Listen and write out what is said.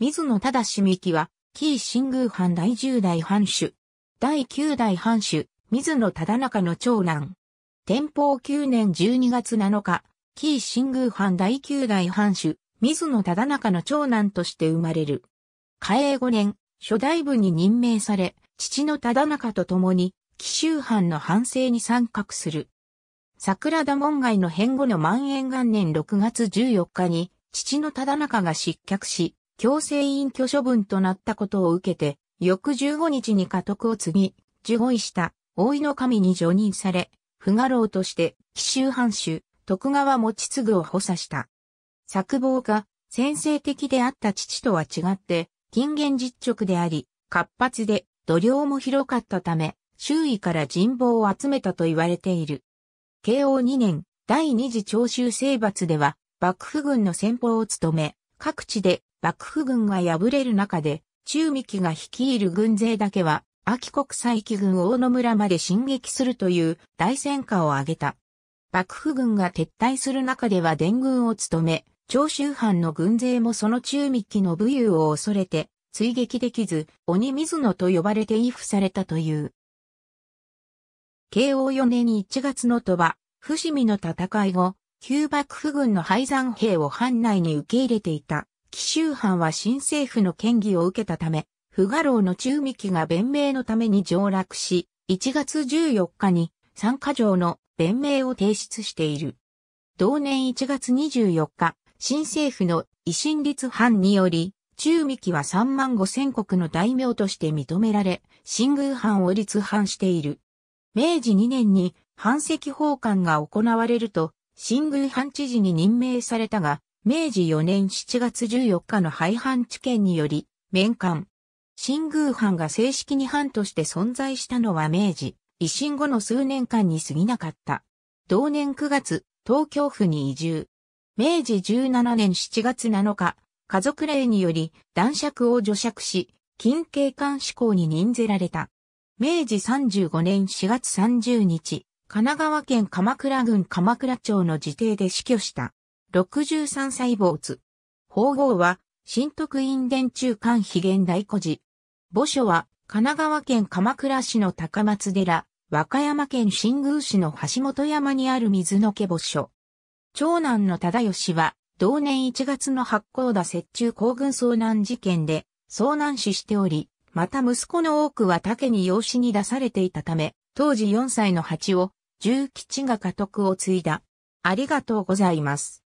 水野忠志美は、紀伊新宮藩第10代藩主。第9代藩主、水野忠中の長男。天保9年12月7日、紀伊新宮藩第9代藩主、水野忠中の長男として生まれる。嘉永5年、初代部に任命され、父の忠中と共に、紀州藩の藩政に参画する。桜田門外の変後の万延元年6月14日に、父の忠中が失脚し、強制隠居処分となったことを受けて、翌15日に家督を継ぎ、受護医した大井の神に除任され、不画老として紀州藩主、徳川持次を補佐した。作望が先制的であった父とは違って、近現実直であり、活発で度量も広かったため、周囲から人望を集めたと言われている。慶応2年、第二次長州征伐では、幕府軍の先鋒を務め、各地で幕府軍が敗れる中で、中日が率いる軍勢だけは、秋国際機軍大野村まで進撃するという大戦果を挙げた。幕府軍が撤退する中では伝軍を務め、長州藩の軍勢もその中幹の武勇を恐れて、追撃できず、鬼水野と呼ばれて威附されたという。慶応4年1月の鳥羽、伏見の戦い後、旧幕府軍の敗山兵を藩内に受け入れていた紀州藩は新政府の権威を受けたため、不画老の中幹が弁明のために上落し、1月14日に参加条の弁明を提出している。同年1月24日、新政府の維新立藩により、中幹は3万5千国の大名として認められ、新宮藩を立藩している。明治2年に藩籍奉還が行われると、新宮藩知事に任命されたが、明治4年7月14日の廃藩置県により、免官。新宮藩が正式に藩として存在したのは明治、維新後の数年間に過ぎなかった。同年9月、東京府に移住。明治17年7月7日、家族令により男爵を除爵し、近景官志向に任ぜられた。明治35年4月30日、神奈川県鎌倉郡鎌倉町の自邸で死去した。63歳坊方法号は、新徳院伝中間非現大古児。墓所は、神奈川県鎌倉市の高松寺、和歌山県新宮市の橋本山にある水の家墓所。長男の忠義は、同年1月の八甲田雪中行軍遭難事件で、遭難死しており、また息子の多くは竹に養子に出されていたため、当時4歳の蜂を、重吉が家督を継いだ。ありがとうございます。